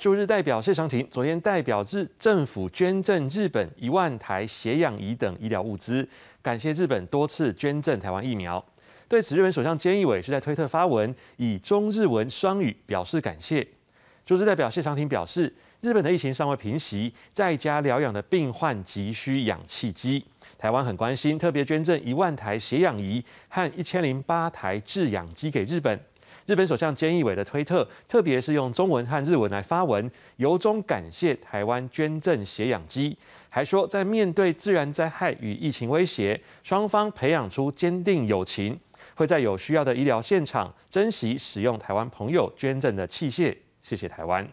驻日代表谢长廷昨天代表日政府捐赠日本一万台血氧仪等医疗物资，感谢日本多次捐赠台湾疫苗。对此，日本首相菅义伟是在推特发文，以中日文双语表示感谢。驻日代表谢长廷表示，日本的疫情尚未平息，在家疗养的病患急需氧气机，台湾很关心，特别捐赠一万台血氧仪和一千零八台制氧机给日本。日本首相菅义伟的推特，特别是用中文和日文来发文，由衷感谢台湾捐赠血氧机，还说在面对自然灾害与疫情威胁，双方培养出坚定友情，会在有需要的医疗现场珍惜使用台湾朋友捐赠的器械，谢谢台湾。